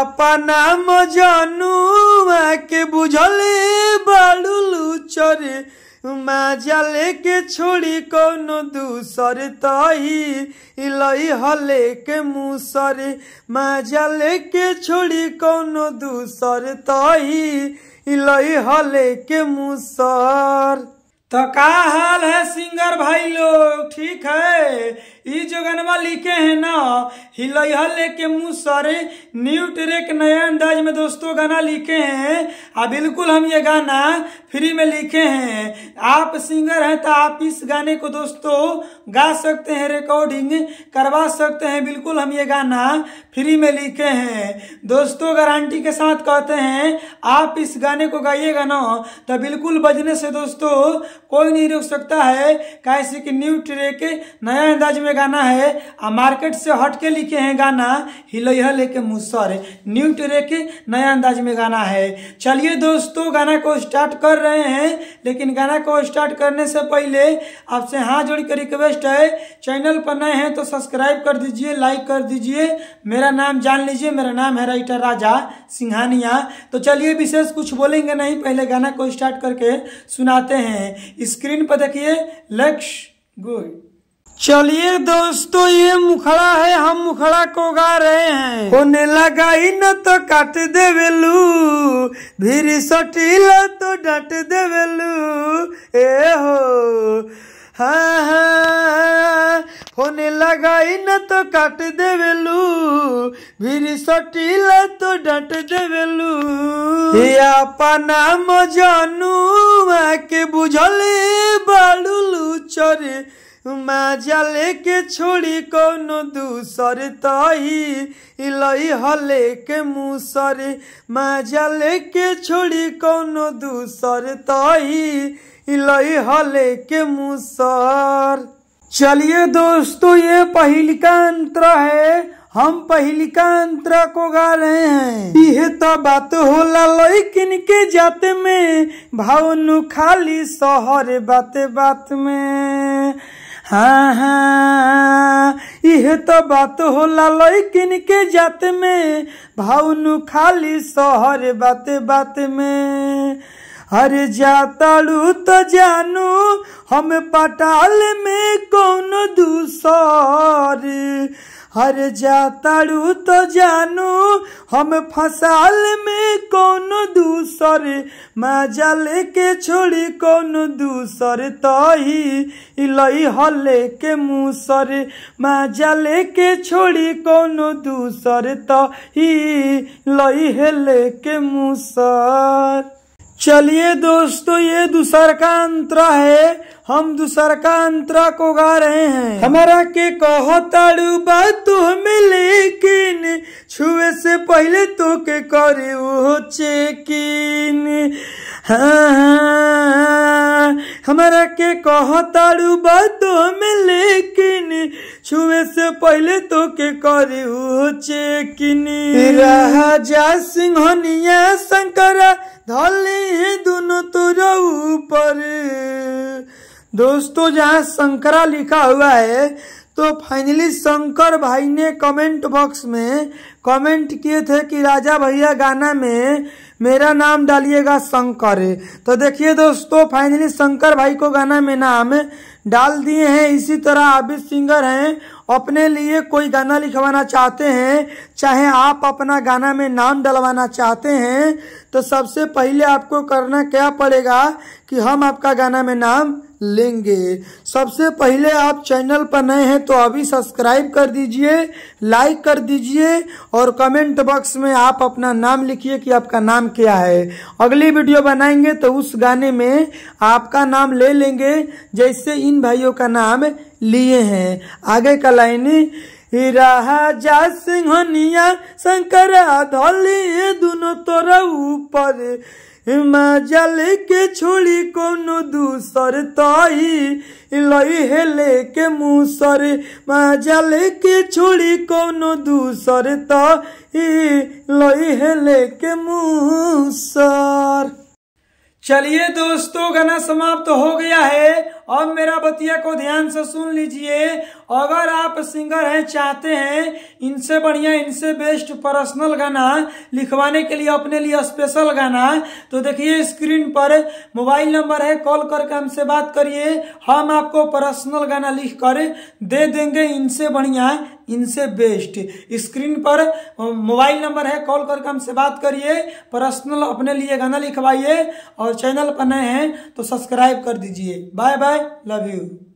अपनाम मा के बुझले बाड़ू माँ जाले के छोड़ी कौन दूसर तही लई हले के माँ माजा के छोड़ी कौन दूसर तही लई हले के मुसर तो का हाल है सिंगर भाई लोग ठीक है जोगनवा लिखे हैं ना हिलह लेके मुंह सरे न्यू ट्रेक नया अंदाज में दोस्तों गाना लिखे हैं आ बिल्कुल हम ये गाना फ्री में लिखे हैं आप सिंगर हैं तो आप इस गाने को दोस्तों गा सकते हैं रिकॉर्डिंग करवा सकते हैं बिल्कुल हम ये गाना फ्री में लिखे हैं दोस्तों गारंटी के साथ कहते हैं आप इस गाने को गाइएगा ना तो बिल्कुल बजने से दोस्तों कोई नहीं रोक सकता है कैसे कि न्यू ट्रेक नया अंदाज में गाना है आ मार्केट से हट के लिखे हैं गाना हिलोह लेके मुसर न्यू ट्रेक के नया अंदाज में गाना है चलिए दोस्तों गाना को स्टार्ट कर रहे हैं लेकिन गाना को स्टार्ट करने से पहले आपसे हाथ जोड़ के रिक्वेस्ट है चैनल पर नए हैं तो सब्सक्राइब कर दीजिए लाइक कर दीजिए मेरा नाम जान लीजिए मेरा नाम है राइटर राजा सिंघानिया तो चलिए विशेष कुछ बोलेंगे नहीं पहले गाना को स्टार्ट करके सुनाते हैं स्क्रीन पर देखिए लक्ष्य गुड चलिए दोस्तों ये मुखड़ा है हम मुखड़ा को गा रहे हैं होने लगा ही न तो काट देवेलू भीड़ सटील तो डट देवेलू ए हो होने लगा ही न तो काट देवेलू भीड़ सटील तो डट देवेलू ये अपना मजनू के बुझले बालू चरे माजा लेके छोड़ी कौन दूसर तही लई हले के माँ जल लेके छोड़ी कौन दूसर तही लई हले के मुसर चलिए दोस्तों ये पहली का अंतर है हम पहली का अंतर को गा रहे हैं यह तो बात होला किन के जाते में भावनु खाली शहर बात बात में हाँ हाँ यह तो बात होला लैकिन के जात में भावनु खाली सोहर बात बात में हर जाताड़ू तो जानू हम पटाल में कौन दूसर हर जाताड़ू तो जानू हम फसाल में कौन दूसर मजा के छोड़ी कौन दूसर तही लई हले के माँ मजा के छोड़ी कौन दूसर तही लई हेले के मुसर चलिए दोस्तों ये दूसर का अंतरा है हम दूसर का अंतरा को गा रहे हैं हमारा के कहो ताड़ू बात लेकिन छुए से पहले तो के करे वो चेकिन हाँ, हाँ, हमारा के कहो ताड़ू बात लेकिन छुए से पहले तो के करे वो चेकिन राजा सिंहनिया शंकरा धली दोनों तुर ऊपर दोस्तों जहाँ शंकरा लिखा हुआ है तो फाइनली शंकर भाई ने कमेंट बॉक्स में कमेंट किए थे कि राजा भैया गाना में मेरा नाम डालिएगा शंकर तो देखिए दोस्तों फाइनली शंकर भाई को गाना में नाम डाल दिए हैं इसी तरह आप भी सिंगर हैं अपने लिए कोई गाना लिखवाना चाहते हैं चाहे आप अपना गाना में नाम डलवाना चाहते हैं तो सबसे पहले आपको करना क्या पड़ेगा कि हम आपका गाना में नाम लेंगे सबसे पहले आप चैनल पर नए हैं तो अभी सब्सक्राइब कर दीजिए लाइक कर दीजिए और कमेंट बॉक्स में आप अपना नाम लिखिए कि आपका नाम क्या है अगली वीडियो बनाएंगे तो उस गाने में आपका नाम ले लेंगे जैसे इन भाइयों का नाम लिए हैं आगे का लाइन राजा सिंहनिया शंकर धली दोनों तोरा ऊपर मजल के छोड़ी कोनो दूसर तई लई हेले के मुसर मजल के छोड़ी कोनो दूसर तई लई हेले के मुसर चलिए दोस्तों गाना समाप्त तो हो गया है अब मेरा बतिया को ध्यान से सुन लीजिए अगर आप सिंगर हैं चाहते हैं इनसे बढ़िया इनसे बेस्ट पर्सनल गाना लिखवाने के लिए अपने लिए स्पेशल गाना तो देखिए स्क्रीन पर मोबाइल नंबर है कॉल करके हमसे बात करिए हम आपको पर्सनल गाना लिख कर दे देंगे इनसे बढ़िया इनसे बेस्ट स्क्रीन पर मोबाइल नंबर है कॉल करके हमसे बात करिए पर्सनल अपने लिए गाना लिखवाइए और चैनल पर नए हैं तो सब्सक्राइब कर दीजिए बाय बाय लव यू